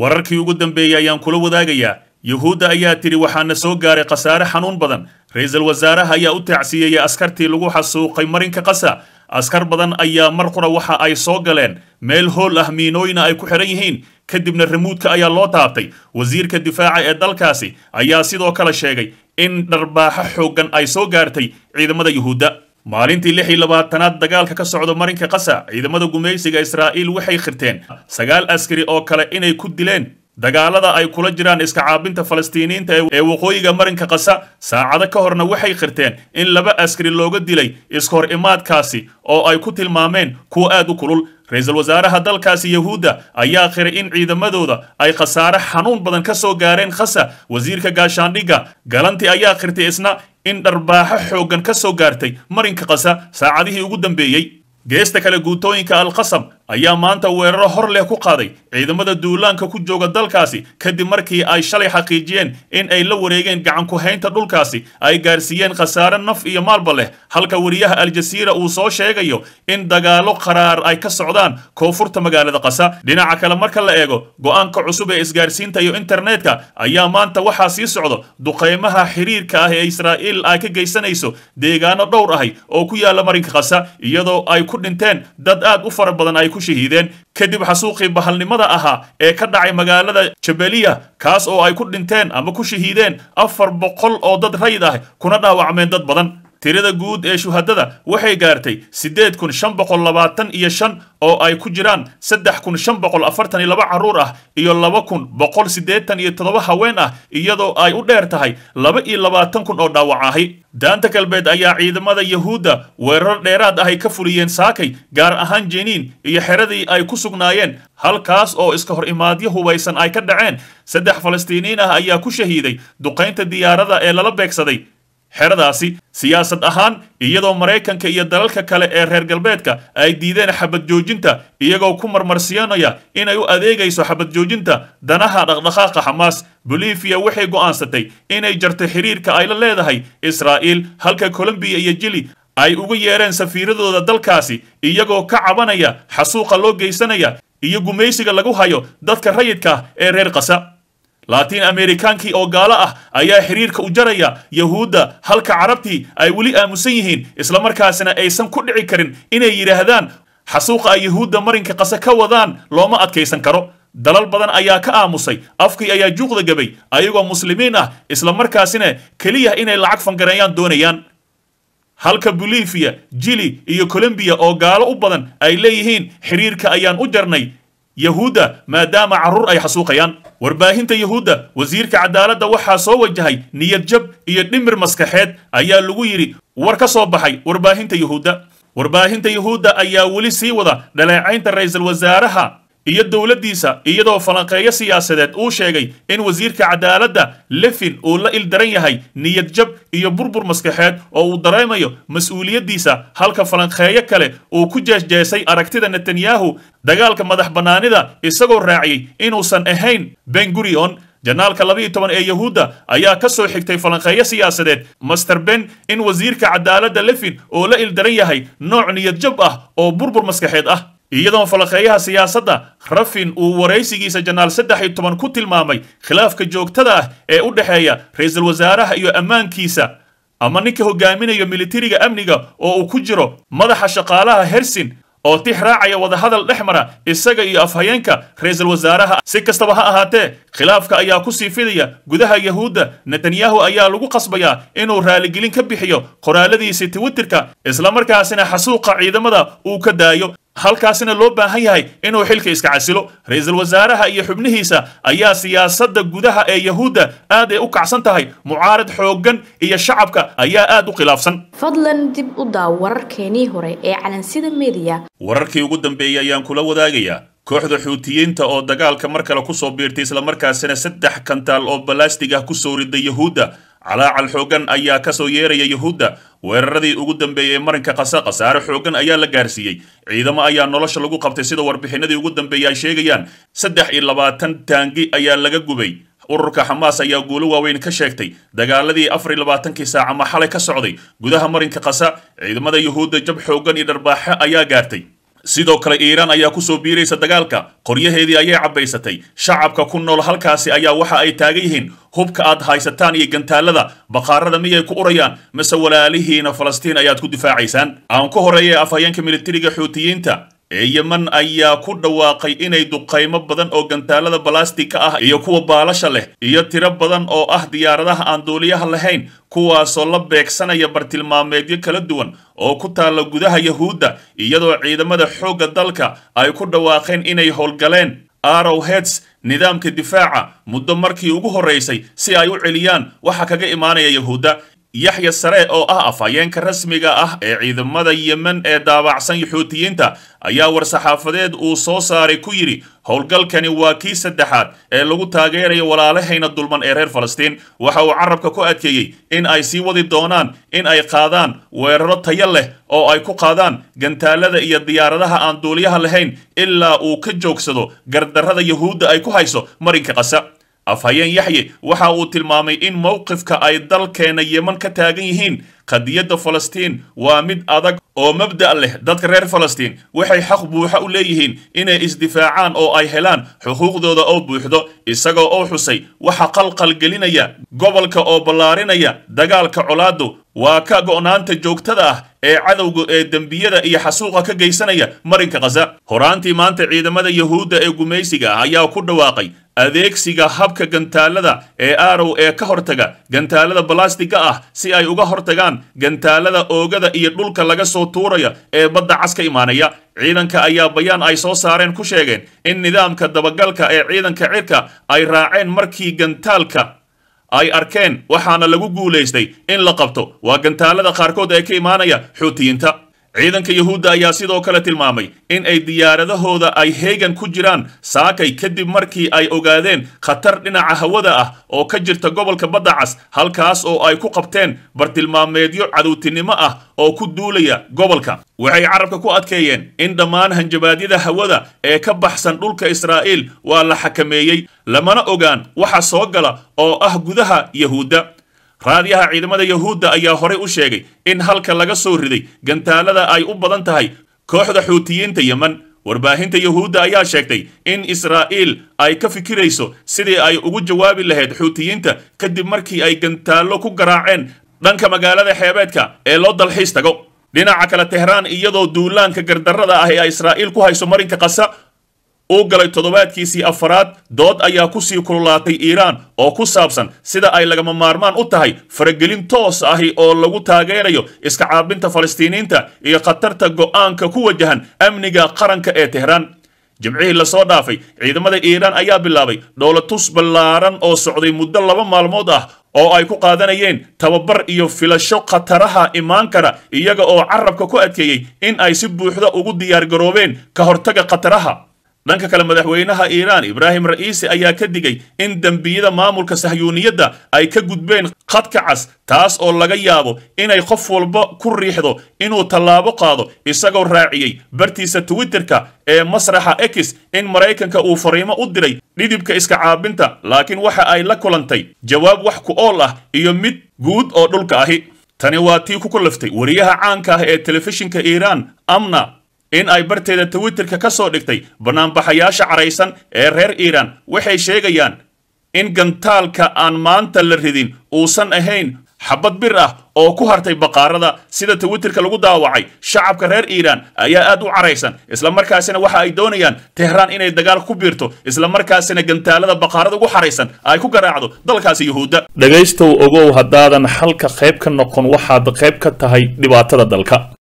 wararkii ugu dambeeyey ayaan kula wadaagayaa yuhuudda ayaa tidhi waxaana soo gaaray khasaare xanuun badan ra wasaaraha ayaa u taacsiiyeyay askartii lagu xasuuqay marinka qasa askar badan ayaa mar qura waxa ay soo galeen meel hool ah miinooyna ay ku xidhan yihiin kadibna ramuudka ayaa loo taabtay wasiirka difaaca ee dalkaasi ayaa sidoo kale sheegay in dharbaaxo xooggan ay soo gaartay ciidamada yuhuudda maalintii lix iyo labaatanaad dagaalka ka socda marinka qasa ciidamada gumaysiga israa'iil waxay khirteen sagaal askari oo kale inay ku dileen dagaalada ay kula jiraan iska caabinta falastiiniyiinta ee waqooyiga marinka qasa saacado ka horna waxay khirteen in laba askari looga dilay iskahor imaadkaasi oo ay ku tilmaameen kuwa aad u kulul ra-iisul wasaaraha dalkaasi yahuudda ayaa khiray in ciidamadooda ay khasaare xanuun badan ka soo gaareen khasa wasiirka gaashaandhigga galantii ayaa khirtay isna in dharbaaxo xooggan ka soo gaartay marinka qasa saacadihii ugu dambeeyey geesta kale guutooyinka alqasam ayaa maanta weeraro hor leh ku qaaday ciidamada duulaanka ku jooga dalkaasi kadib markii ay shalay xaqiijiyeen in ay la wareegeen gacanku-haynta dhulkaasi ay gaarsiiyeen khasaare naf iyo maalba leh halka weriyaha aljasiira uu soo sheegayo in dagaalo qaraar ay ka socdaan koonfurta magaalada qasa dhinaca kale marka la eego go'aanka cusub ee isgaarsiinta iyo internetka ayaa maanta waxaa sii socda duqaymaha xiriirka ah ee israa'iil ay ka geysanayso deegaano dhowr ahay oo ku yaalla marinka qasa iyadoo ay ku dhinteen dad aad u fara badan ay ku shahiideen kadib xasuuqii bahalnimada ahaa ee ka dhacay magaalada jabaliya kaas oo ay ku dhinteen ama ku shahiideen afar boqol oo dad rayid ah kuna dhaawacmeen dad badan tirada guud ee shuhadada waxay gaartay siddeed kun shan boqol labaatan iyo shan oo ay ku jiraan saddex kun shan boqol afartan iyo laba carruur ah iyo laba kun boqol siddeetan iyo toddoba haween ah iyadoo ay u dheer tahay laba iyo labaatan kun oo dhaawac daanta galbeed ayaa ciidamada yahuudda weerar dheeraad ahay ka fuliyeen saakay gaar ahaan jeniin iyo xeradii ay ku sugnaayeen halkaas oo iska hor imaadyo hubaysan ay ka dhaceen saddex falastiiniin ah ayaa ku shahiiday duqaynta diyaarada ee lala beegsaday xeradaasi siyaasad ahaan iyadoo maraykanka iyo dalalka kale ee reer galbeedka ay diideen xabad joojinta iyagoo ku marmarsiinaya inay u adeegayso xabad joojinta danaha dhaqdhaqaaqa xamaas boliviya waxay go'aansatay inay jarto xiriirka ay la leedahay israa'iil halka kolombiya iyo jili ay ugu yeereen safiiradooda dalkaasi iyagoo ka cabanaya xasuuqa loo geysanaya iyo gumaysiga lagu hayo dadka rayidka ah ee reer qasa laatiin ameerikaankii oo gaalo ah ayaa xiriirka u jaraya yahuudda halka carabtii ay weli aamusan yihiin isla markaasina aysan ku dhici karin inay yidhaahdaan xasuuqa ay yahuudda marinka qase ka wadaan looma adkaysan karo dalal badan ayaa ka aamusay afkii ayaa juuqda gabay ayagoo muslimiin ah isla markaasina keliya inay lacag fangareeyaan doonayaan halka bolivia jili iyo colombiya oo gaalo u badan ay leeyihiin xiriirka ayaan u jarnay yahuudda maadaama carruur ay xasuuqayaan warbaahinta yahuudda wasiirka cadaaladda waxaa soo wajahay niyadjab iyo dhimir maskaxeed ayaa lagu yidhi war ka soo baxay warbaahinta yahuudda warbaahinta yahuudda ayaa weli sii wada dhaleecaynta ra'iisul wasaaraha iyo dowladdiisa iyadoo falanqeeyo siyaasadeed uu sheegay in wasiirka cadaaladda lefin uu la ildaran yahay niyad jab iyo burbur maskaxeed oo uu dareemayo mas-uuliyaddiisa halka falanqeeyo kale uu ku jeesjeesay aragtida netanyahu dagaalka madax bannaanida isagoo raaciyey inuusan ahayn bengurion janaalka laba toban ee yahuudda ayaa ka soo xigtay falanqeeyo siyaasadeed master ben in wasiirka cadaaladda lefin uu la ildaran yahay nooc niyad jab ah oo burbur maskaxeed ah iyadoo falakeeyaha siyaasadda rafin uu waraysigiisa janaal saddex iyo toban ku tilmaamay khilaafka joogtada ah ee u dhexeeya ra-iisul wasaaraha iyo ammaankiisa ama ninka hogaaminayo militariga amniga oo uu ku jiro madaxa shaqaalaha hersin oo tix raacaya wadahadal dhex mara isaga iyo afhayeenka ra-iisul wasaaraha si kastaba ha ahaatee khilaafka ayaa ku sii fidaya gudaha yahuudda netanyahu ayaa lagu qasbayaa inuu raaligelin ka bixiyo qoraaladiisii twitterka islamarkaasina xasuuqa ciidamada uu ka daayo halkaasina loo baahan yahay inuu xilka iska casilo ra-iisul wasaaraha iyo xubnihiisa ayaa siyaasadda gudaha ee yahuudda aad ay u kacsan tahay mucaarad xooggan iyo shacabka ayaa aad u khilaafsan fadlan dib u daaw wararkeenii hore ee calansida mediya wararkii ugu dambeeyey ayaan kula wadaagayaa kooxda xuutiyiinta oo dagaalka mar kale ku soo biirtay islamarkaasina saddex kantaal oo balaastig ah ku soo riday yahuudda calaacal xooggan ayaa ka soo yeeraya yuhuudda weeraradii ugu dambeeyey ee marinka qasa khasaare xooggan ayaa la gaarsiiyey ciidamo ayaa nolosha lagu qabtay sida warbixinadii ugu dambeeyey ay sheegayaan saddex iyo labaatan taangi ayaa laga gubay ururka xamaas ayaa guulo waaweyn ka sheegtay dagaaladii afar iyo labaatankii saac ama xalay ka socday gudaha marinka qasa ciidamada yuhuudda jab xooggan iyo dharbaaxe ayaa gaartay sidoo kale iiraan ayaa ku soo biiraysa dagaalka qoryaheedii ayay cabbaysatay shacabka ku nool halkaasi ayaa waxa ay taagan yihiin hubka aad haysataan iyo gantaallada baqaarada miyay ku urayaan mase walaalihiina falastiin ayaad ku difaacaysaan aan ku horeeyee afhayeenka militariga xuutiyiinta ee yeman ayaa ku dhawaaqay inay duqaymo badan oo gantaalada balaastika ah iyo kuwa baalasha leh iyo tiro badan oo ah diyaaradaha aan duuliyaha lahayn kuwaasoo la beegsanaya bartilmaameedyo kala duwan oo ku taalla gudaha yahuudda iyadoo ciidamada xoogga dalka ay ku dhawaaqeen inay howlgaleen arrowheads nidaamka difaaca muddo markii ugu horraysay si ay u celiyaan waxa kaga imaanaya yahuudda yaxya sare oo ah afhayeenka rasmiga ah ee ciidamada yemen ee daabacsan yaxuutiyiinta ayaa war-saxaafadeed uu soo saaray ku yidhi howlgalkani waa kii saddexaad ee lagu taageerayo walaalahayna dulman ee reer falastiin waxa uu carabka ku adkeeyey in ay sii wadi doonaan in ay qaadaan weeraro tayo leh oo ay ku qaadaan gantaalada iyo diyaaradaha aan duuliyaha lahayn ilaa uu ka joogsado gardarrada yuhuudda ay ku hayso marinka qasa afhayeen yaxye waxa uu tilmaamay in mowqifka ay dalkeena yeman ka taagan yihiin qadiyadda falastiin waa mid adag oo mabda' leh dadka reer falastiin waxay xaq buuxa u leeyihiin inay isdifaacaan oo ay helaan xuquuqdooda oo buuxdo isagoo oo xusay waxa qalqal gelinaya gobolka oo ballaarinaya dagaalka colaaddu waa ka go'naanta joogtada ah ee cadowga ee dembiyada iyo xasuuqa ka geysanaya marinka khaza horaantii maanta ciidamada yahuudda ee gumaysiga ah ayaa ku dhawaaqay adeegsiga habka gantaalada ee aarow ee ka hortaga gantaalada balastiga ah si ay uga hortagaan gantaalada oogada iyo dhulka laga soo tuuraya ee badda cas ka imaanaya ciidanka ayaa bayaan ay soo saareen ku sheegeen in nidaamka dabagalka ee ciidanka cirka ay raaceen markii gantaalka ay arkeen waxaana lagu guulaystay in la qabto waa gantaalada qaarkood ee ka imaanaya xuutiyiinta ciidanka yuhuudda ayaa sidoo kale tilmaamay in ay diyaaradahooda ay heegan ku jiraan saakay kadib markii ay ogaadeen khatar dhinaca hawada ah oo ka jirta gobolka badda cas halkaas oo ay ku qabteen bartilmaameedyo cadowtinimo ah oo ku duulaya gobolka waxay carabka ku adkeeyeen in dhammaan hanjabaadyada hawada ee ka baxsan dhulka israa'iil waa la xakameeyey lamana ogaan waxa soo gala oo ah gudaha yuhuudda raadiyaha ciidamada yahuudda ayaa horey u sheegay in halka laga soo riday gantaalada ay u badan tahay kooxda xuutiyiinta yeman warbaahinta yahuudda ayaa sheegtay in israa'iil ay ka fikirayso sidii ay ugu jawaabi lahayd xuutiyiinta kadib markii ay gantaallo ku garaaceen dhanka magaalada xeebeedka ee loo dalxiis tago dhinaca kale tehraan iyadoo duulaanka gardarrada ahi ay israa'iil ku hayso marinka qasa uu galay toddobaadkiisii afaraad dood ayaa ku sii kululaatay iiraan oo ku saabsan sida ay lagama maarmaan u tahay faragelin toos ahi oo lagu taageerayo iska caabinta falastiiniinta iyo khatarta go'aanka ku wajahan amniga qaranka ee tehraan jimcihii lasoo dhaafay ciidamada iiraan ayaa bilaabay dhoolatus ballaaran oo socday muddo laba maalmood ah oo ay ku qaadanayeen tababar iyo filasho khataraha imaan kara iyaga oo carabka ku adkeeyey in ay si buuxda ugu diyaargaroobeen ka hortaga khataraha dhanka kale madaxweynaha iiraan ibraahim ra'iisi ayaa ka digay in dembiyada maamulka sahyuuniyadda ay ka gudbeen khadka cas taas oo laga yaabo inay qof walba ku riixdo inuu tallaabo qaado isagoo raaciyey bartiisa twitterka ee masraxa ex in maraykanka uu fariimo u diray dhidibka iska caabinta laakiin waxa ay la kulantay jawaab wax ku ool ah iyo mid guud oo dhulka ahi tani waa tii ku kulaftay wariyaha caanka ah ee telefishinka iiraan amna in ay barteeda twitterka ka soo dhigtay banaanbaxayaasha caraysan ee reer iiraan waxay sheegayaan in gantaalka aan maanta la ridin uusan ahayn xabad bir ah oo ku hartay baqaarada sida twitterka lagu daawacay shacabka reer iiraan ayaa aad u caraysan isla markaasina waxa ay doonayaan tehraan inay dagaal ku biirto isla markaasina gantaalada baqaarada ugu xaraysan ay ku garaacdo dalkaasi yuhuudda dhegaystow ogow haddaadan xalka qayb ka noqon waxaad qayb ka tahay dhibaatada dalka